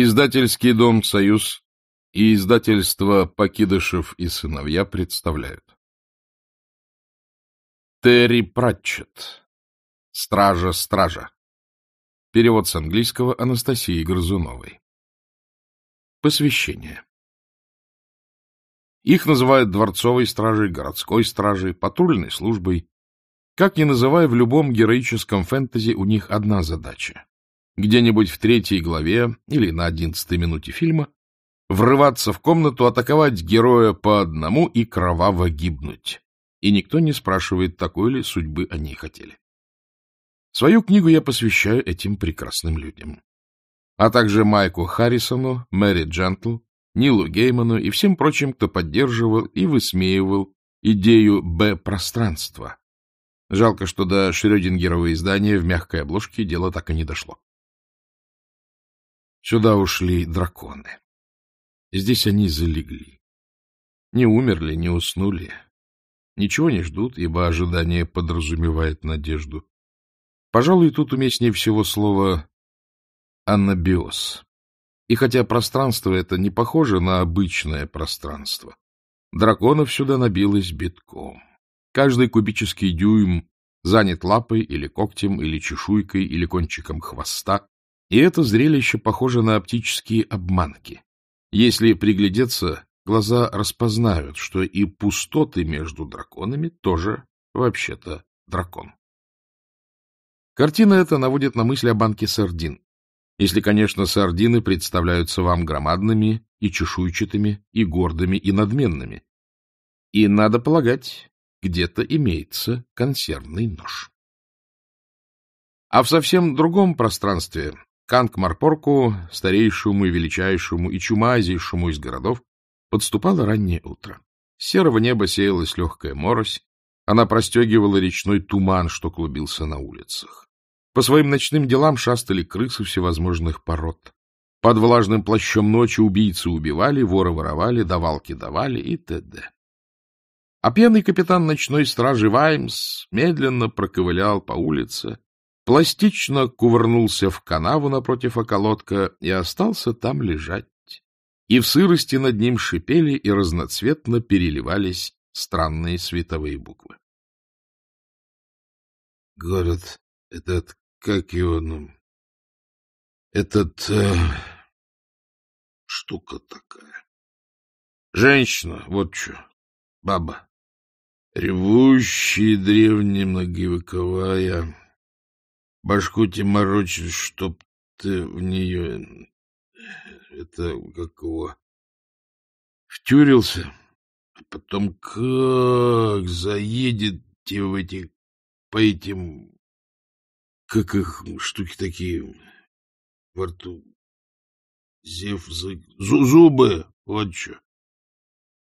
Издательский дом «Союз» и издательство «Покидышев и сыновья» представляют. Терри Пратчетт. «Стража, стража». Перевод с английского Анастасии Грызуновой. Посвящение. Их называют дворцовой стражей, городской стражей, патрульной службой. Как ни называй, в любом героическом фэнтези у них одна задача где-нибудь в третьей главе или на одиннадцатой минуте фильма, врываться в комнату, атаковать героя по одному и кроваво гибнуть. И никто не спрашивает, такой ли судьбы они хотели. Свою книгу я посвящаю этим прекрасным людям. А также Майку Харрисону, Мэри Джентл, Нилу Гейману и всем прочим, кто поддерживал и высмеивал идею «Б-пространства». Жалко, что до Шрёдингерова издания в мягкой обложке дело так и не дошло. Сюда ушли драконы. Здесь они залегли. Не умерли, не уснули. Ничего не ждут, ибо ожидание подразумевает надежду. Пожалуй, тут уместнее всего слово «анабиоз». И хотя пространство это не похоже на обычное пространство, драконов сюда набилось битком. Каждый кубический дюйм занят лапой или когтем, или чешуйкой, или кончиком хвоста, и это зрелище похоже на оптические обманки. Если приглядеться, глаза распознают, что и пустоты между драконами тоже, вообще-то, дракон. Картина эта наводит на мысль о банке сардин. Если, конечно, сардины представляются вам громадными и чешуйчатыми, и гордыми, и надменными. И, надо полагать, где-то имеется консервный нож. А в совсем другом пространстве Канг-Марпорку, старейшему и величайшему и чумазейшему из городов, подступало раннее утро. С серого неба сеялась легкая морось, она простегивала речной туман, что клубился на улицах. По своим ночным делам шастали крысы всевозможных пород. Под влажным плащом ночи убийцы убивали, воры воровали, давалки давали и т.д. А пьяный капитан ночной стражи Ваймс медленно проковылял по улице, пластично кувырнулся в канаву напротив околотка и остался там лежать. И в сырости над ним шипели и разноцветно переливались странные световые буквы. — Город этот, как его, ну, этот... Э, штука такая. Женщина, вот что, баба, ревущая древняя многовековая башку тебе морочишь, чтоб ты в нее... Э, это как его Втюрился, а потом как заедет тебе в эти... по этим... Как их штуки такие во рту? Зев... Зубы! Вот что.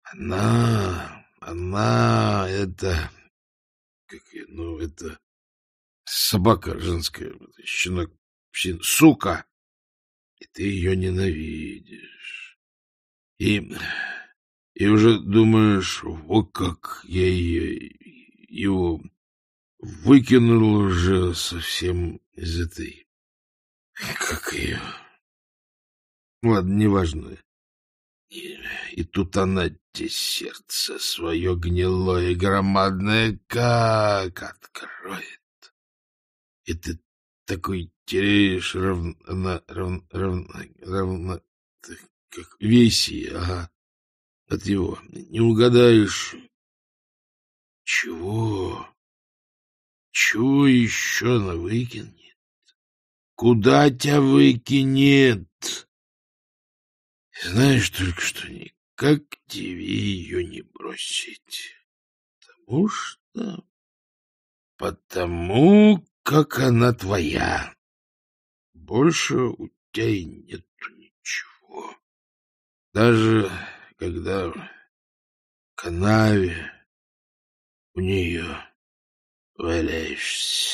Она... Она... Это... Как... Ну, это собака женская, щенок, щен... сука, и ты ее ненавидишь. И, и уже думаешь, вот как я ее, его выкинул уже совсем из этой... Как ее? Ладно, неважно. И, и тут она те сердце свое гнилое громадное как откроет это такой теряешь равно... равно... равно... равно... как веси, ага, от его. Не угадаешь... — Чего? Чего еще она выкинет? Куда тебя выкинет? Знаешь только что, никак тебе ее не бросить. Потому что... Потому как она твоя. Больше у тебя и нет ничего. Даже когда в канаве у нее валяешься.